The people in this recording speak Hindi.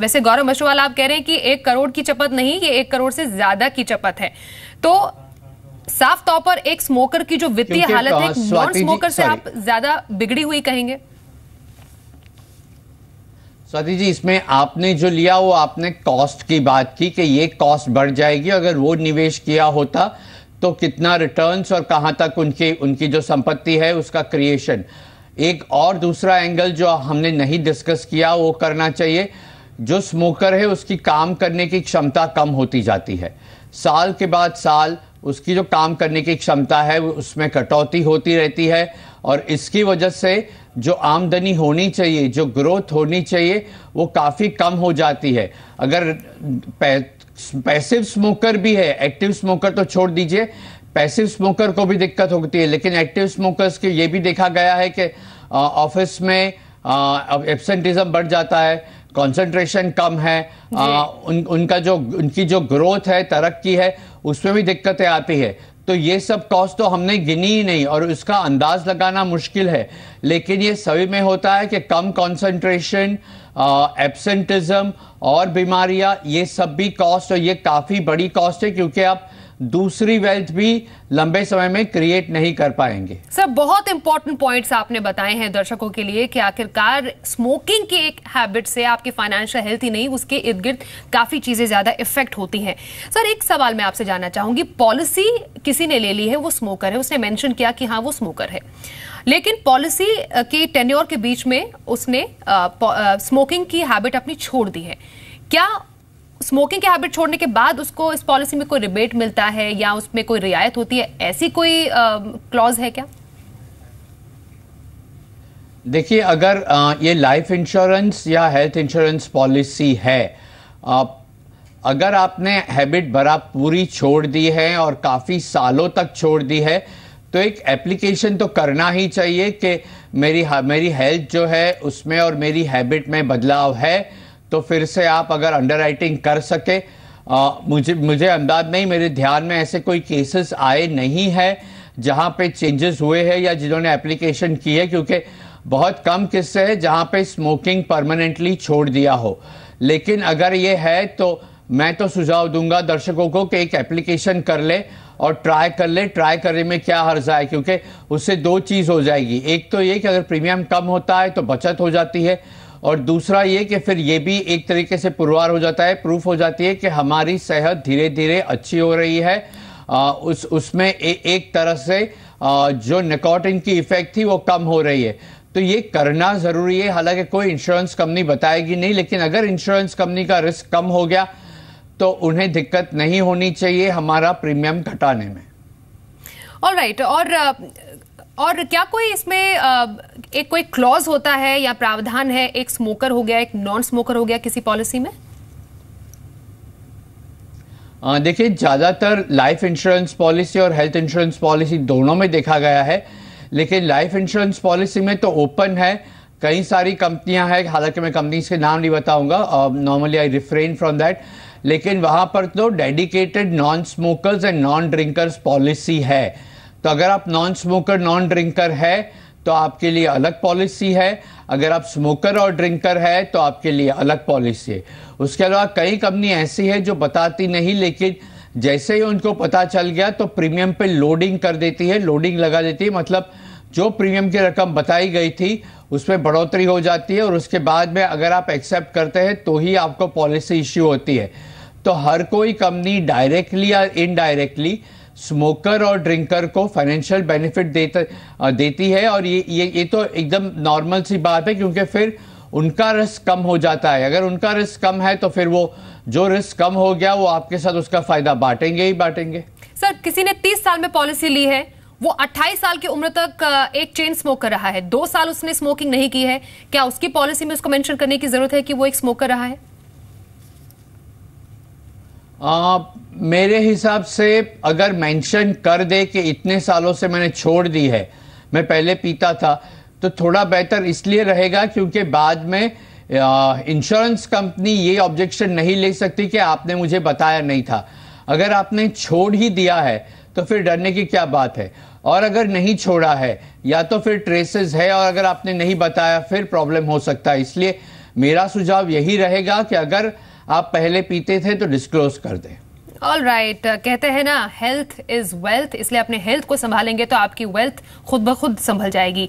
वैसे गौरव मशवाल आप कह रहे हैं कि एक करोड़ की चपत नहीं ये एक करोड़ से ज्यादा की चपत है तो साफ तौर पर एक स्मोकर की जो वित्तीय हालत है हाँ, नॉन स्मोकर से आप ज्यादा बिगड़ी हुई कहेंगे स्वाति जी इसमें आपने जो लिया वो आपने कॉस्ट की बात की कि ये कॉस्ट बढ़ जाएगी अगर वो निवेश किया होता तो कितना रिटर्न्स और कहां तक उनकी उनकी जो संपत्ति है उसका क्रिएशन एक और दूसरा एंगल जो हमने नहीं डिस्कस किया वो करना चाहिए जो स्मोकर है उसकी काम करने की क्षमता कम होती जाती है साल के बाद साल उसकी जो काम करने की क्षमता है उसमें कटौती होती रहती है और इसकी वजह से जो आमदनी होनी चाहिए जो ग्रोथ होनी चाहिए वो काफ़ी कम हो जाती है अगर पैसिव स्मोकर भी है एक्टिव स्मोकर तो छोड़ दीजिए पैसिव स्मोकर को भी दिक्कत होती है लेकिन एक्टिव स्मोकर्स के ये भी देखा गया है कि ऑफिस में एब्सेंटिज्म बढ़ जाता है कंसंट्रेशन कम है आ, उन, उनका जो उनकी जो ग्रोथ है तरक्की है उसमें भी दिक्कतें आती है तो ये सब कॉस्ट तो हमने गिनी ही नहीं और उसका अंदाज लगाना मुश्किल है लेकिन ये सभी में होता है कि कम कंसंट्रेशन एब्सेंटिज्म और बीमारियां ये सब भी कॉस्ट और ये काफ़ी बड़ी कॉस्ट है क्योंकि आप दूसरी वेल्थ भी लंबे समय में क्रिएट नहीं कर पाएंगे सर बहुत इंपॉर्टेंट पॉइंट्स आपने बताए हैं दर्शकों के लिए कि आखिरकार स्मोकिंग के एक हैबिट से आपकी फाइनेंशियल हेल्थ ही नहीं उसके इर्द गिर्द काफी चीजें ज्यादा इफेक्ट होती हैं सर एक सवाल मैं आपसे जानना चाहूंगी पॉलिसी किसी ने ले ली है वो स्मोकर है उसने मैंशन किया कि हाँ वो स्मोकर है लेकिन पॉलिसी के टेन्योर के बीच में उसने आ, आ, स्मोकिंग की हैबिट अपनी छोड़ दी है क्या स्मोकिंग के हैबिट छोड़ने के बाद उसको इस पॉलिसी में कोई रिबेट मिलता है या उसमें कोई रियायत होती है ऐसी कोई क्लॉज है क्या देखिए अगर आ, ये लाइफ इंश्योरेंस या हेल्थ इंश्योरेंस पॉलिसी है आप अगर आपने हैबिट भरा पूरी छोड़ दी है और काफ़ी सालों तक छोड़ दी है तो एक एप्लीकेशन तो करना ही चाहिए कि मेरी मेरी हेल्थ जो है उसमें और मेरी हैबिट में बदलाव है तो फिर से आप अगर अंडर कर सके आ, मुझे मुझे अंदाज नहीं मेरे ध्यान में ऐसे कोई केसेस आए नहीं है जहाँ पे चेंजेस हुए हैं या जिन्होंने एप्लीकेशन की है क्योंकि बहुत कम किस्से हैं जहाँ पे स्मोकिंग परमानेंटली छोड़ दिया हो लेकिन अगर ये है तो मैं तो सुझाव दूंगा दर्शकों को कि एक एप्लीकेशन कर ले और ट्राई कर ले ट्राई करने में क्या हर्जा है क्योंकि उससे दो चीज़ हो जाएगी एक तो ये कि अगर प्रीमियम कम होता है तो बचत हो जाती है और दूसरा ये कि फिर ये भी एक तरीके से पुरवार हो जाता है प्रूफ हो जाती है कि हमारी सेहत धीरे धीरे अच्छी हो रही है आ, उस उसमें ए, एक तरह से आ, जो निकोटिन की इफ़ेक्ट थी वो कम हो रही है तो ये करना ज़रूरी है हालांकि कोई इंश्योरेंस कंपनी बताएगी नहीं लेकिन अगर इंश्योरेंस कंपनी का रिस्क कम हो गया तो उन्हें दिक्कत नहीं होनी चाहिए हमारा प्रीमियम घटाने में और राइट right, और और क्या कोई इसमें एक कोई क्लॉज होता है या प्रावधान है एक स्मोकर हो गया एक नॉन स्मोकर हो गया किसी पॉलिसी में देखिए ज़्यादातर लाइफ इंश्योरेंस पॉलिसी और हेल्थ इंश्योरेंस पॉलिसी दोनों में देखा गया है लेकिन लाइफ इंश्योरेंस पॉलिसी में तो ओपन है कई सारी कंपनियां हैं हालांकि मैं कंपनीज के नाम नहीं बताऊंगा normally I refrain from that लेकिन वहां पर तो dedicated non smokers and non drinkers policy है तो अगर आप नॉन स्मोकर नॉन ड्रिंकर है तो आपके लिए अलग पॉलिसी है अगर आप स्मोकर और ड्रिंकर है तो आपके लिए अलग पॉलिसी है उसके अलावा कई कंपनी ऐसी है जो बताती नहीं लेकिन जैसे ही उनको पता चल गया तो प्रीमियम पे लोडिंग कर देती है लोडिंग लगा देती है मतलब जो प्रीमियम की रकम बताई गई थी उसमें बढ़ोतरी हो जाती है और उसके बाद में अगर आप एक्सेप्ट करते हैं तो ही आपको पॉलिसी इश्यू होती है तो हर कोई कंपनी डायरेक्टली या इनडायरेक्टली स्मोकर और ड्रिंकर को फाइनेंशियल बेनिफिट देता देती है और ये ये ये तो एकदम नॉर्मल सी बात है क्योंकि फिर उनका रिस्क कम हो जाता है अगर उनका रिस्क कम है तो फिर वो जो रिस्क कम हो गया वो आपके साथ उसका फायदा बांटेंगे ही बांटेंगे सर किसी ने तीस साल में पॉलिसी ली है वो 28 साल की उम्र तक एक चेन स्मोकर रहा है दो साल उसने स्मोकिंग नहीं की है क्या उसकी पॉलिसी में उसको मेंशन करने की जरूरत है कि वो एक स्मोकर रहा है आ, मेरे हिसाब से अगर मेंशन कर दे कि इतने सालों से मैंने छोड़ दी है मैं पहले पीता था तो थोड़ा बेहतर इसलिए रहेगा क्योंकि बाद में इंश्योरेंस कंपनी ये ऑब्जेक्शन नहीं ले सकती कि आपने मुझे बताया नहीं था अगर आपने छोड़ ही दिया है तो फिर डरने की क्या बात है और अगर नहीं छोड़ा है या तो फिर ट्रेसेस है और अगर आपने नहीं बताया फिर प्रॉब्लम हो सकता है इसलिए मेरा सुझाव यही रहेगा कि अगर आप पहले पीते थे तो डिस्क्लोज कर दें ऑल राइट right. Uh, कहते हैं ना हेल्थ इज वेल्थ इसलिए अपने हेल्थ को संभालेंगे तो आपकी वेल्थ खुद ब खुद संभल जाएगी